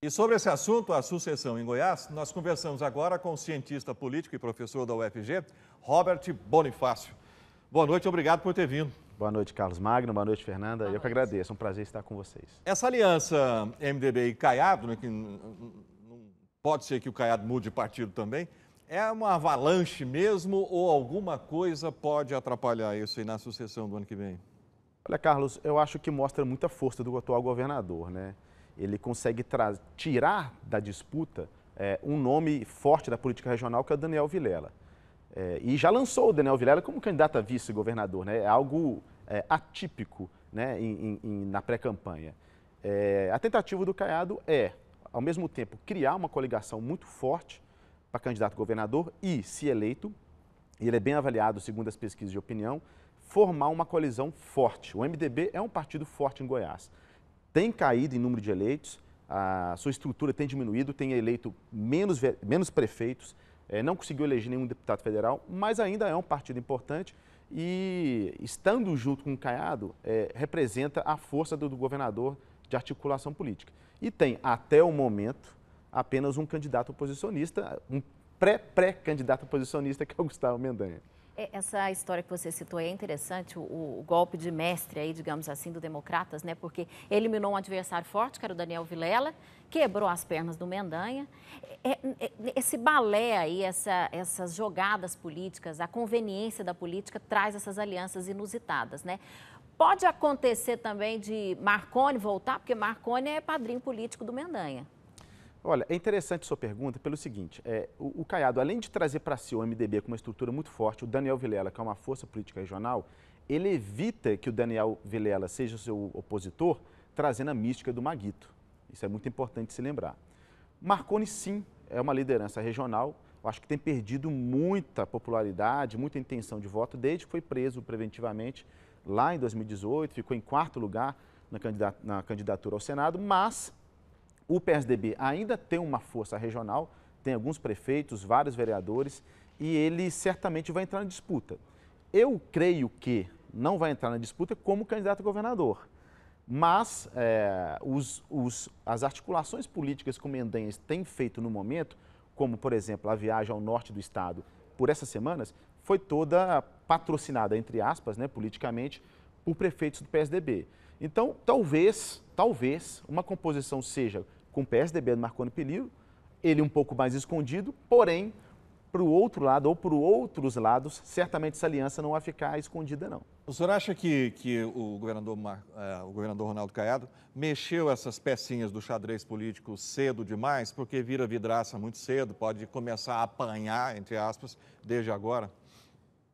E sobre esse assunto, a sucessão em Goiás, nós conversamos agora com o cientista político e professor da UFG, Robert Bonifácio. Boa noite, obrigado por ter vindo. Boa noite, Carlos Magno. Boa noite, Fernanda. Boa noite. Eu que agradeço, é um prazer estar com vocês. Essa aliança MDB e Caiado, né, que pode ser que o Caiado mude de partido também, é uma avalanche mesmo ou alguma coisa pode atrapalhar isso aí na sucessão do ano que vem? Olha, Carlos, eu acho que mostra muita força do atual governador, né? ele consegue tirar da disputa é, um nome forte da política regional, que é o Daniel Vilela. É, e já lançou o Daniel Vilela como candidato a vice-governador, né? É algo é, atípico né? Em, em, na pré-campanha. a tentativa do Caiado é, ao mesmo tempo, criar uma coligação muito forte para candidato a governador e, se eleito, ele é bem avaliado segundo as pesquisas de opinião, formar uma colisão forte. O MDB é um partido forte em Goiás tem caído em número de eleitos, a sua estrutura tem diminuído, tem eleito menos, menos prefeitos, é, não conseguiu eleger nenhum deputado federal, mas ainda é um partido importante e, estando junto com o Caiado, é, representa a força do, do governador de articulação política. E tem, até o momento, apenas um candidato oposicionista, um pré-pré-candidato oposicionista, que é o Gustavo Mendanha. É, essa história que você citou é interessante, o, o, golpe de mestre aí, digamos assim, do Democratas, né? Porque eliminou um adversário forte, que era o Daniel Vilela, quebrou as pernas do Mendanha. É, é, é, esse balé aí, essa, essas jogadas políticas, a conveniência da política traz essas alianças inusitadas, né? Pode acontecer também de Marconi voltar, porque Marconi é padrinho político do Mendanha. Olha, é interessante sua pergunta pelo seguinte: é, o, o Caiado, além de trazer para si o MDB com uma estrutura muito forte, o Daniel Vilela, que é uma força política regional, ele evita que o Daniel Vilela seja o seu opositor, trazendo a mística do Maguito. Isso é muito importante se lembrar. Marconi, sim, é uma liderança regional. Eu acho que tem perdido muita popularidade, muita intenção de voto, desde que foi preso preventivamente lá em 2018, ficou em quarto lugar na, candidatura ao Senado, mas o PSDB ainda tem uma força regional, tem alguns prefeitos, vários vereadores, e ele certamente vai entrar na disputa. Eu creio que não vai entrar na disputa como candidato a governador, mas é, os, os, as articulações políticas que o Mendanhas tem feito no momento, como, por exemplo, a viagem ao norte do estado por essas semanas, foi toda patrocinada, entre aspas, né, politicamente, por prefeitos do PSDB. Então, talvez, talvez, uma composição seja com o PSDB do Marconi Pelillo, ele um pouco mais escondido, porém, para o outro lado ou para outros lados, certamente essa aliança não vai ficar escondida, não. O senhor acha que, que o, governador Mar, eh, o governador Ronaldo Caiado mexeu essas pecinhas do xadrez político cedo demais, porque vira vidraça muito cedo, pode começar a apanhar, entre aspas, desde agora?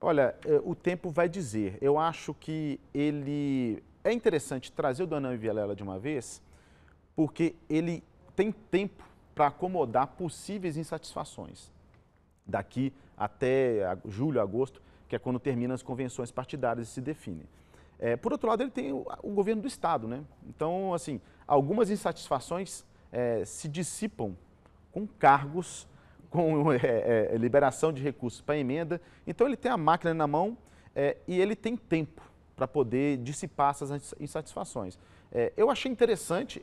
Olha, é, o tempo vai dizer. Eu acho que ele. É interessante trazer o Dona Vialela de uma vez, porque ele tem tempo para acomodar possíveis insatisfações. Daqui até julho, agosto, que é quando terminam as convenções partidárias e se definem. É, por outro lado, ele tem o, o, governo do Estado, né? Então, assim, algumas insatisfações é, se dissipam com cargos, com é, é, liberação de recursos para emenda. Então, ele tem a máquina na mão é, e ele tem tempo para poder dissipar essas insatisfações. É, eu achei interessante,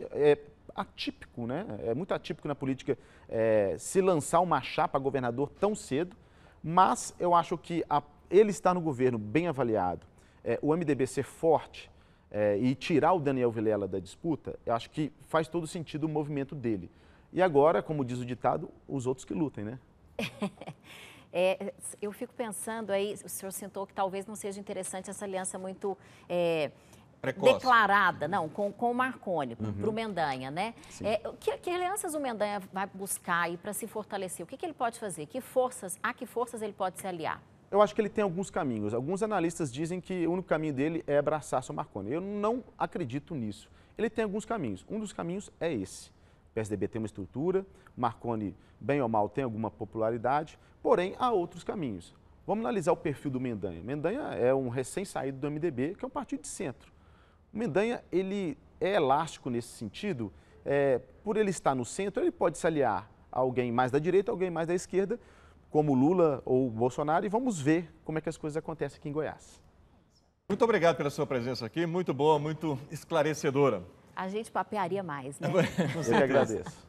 atípico, né? É muito atípico na política é, se lançar uma chapa governador tão cedo, mas eu acho que a, ele está no governo bem avaliado, é, o MDB ser forte é, e tirar o Daniel Vilela da disputa, eu acho que faz todo sentido o movimento dele. E agora, como diz o ditado, os outros que lutem, né? É, eu fico pensando aí, o senhor sentou que talvez não seja interessante essa aliança muito é, Precoce. declarada, não, com, com o Marconi, uhum. para o Mendanha, né? É, que, que alianças o Mendanha vai buscar aí para se fortalecer? O que, que ele pode fazer? Que forças, a que forças ele pode se aliar? eu acho que ele tem alguns caminhos. Alguns analistas dizem que o único caminho dele é abraçar seu Marconi. Eu não acredito nisso. Ele tem alguns caminhos. Um dos caminhos é esse. O PSDB tem uma estrutura, Marconi, bem ou mal, tem alguma popularidade, porém há outros caminhos. Vamos analisar o perfil do Mendanha. Mendanha é um recém-saído do MDB, que é um partido de centro. O Mendanha, ele é elástico nesse sentido, é, por ele estar no centro, ele pode se aliar a alguém mais da direita, alguém mais da esquerda, como Lula ou Bolsonaro, e vamos ver como é que as coisas acontecem aqui em Goiás. Muito obrigado pela sua presença aqui, muito boa, muito esclarecedora. A gente papearia mais, né? Eu que agradeço.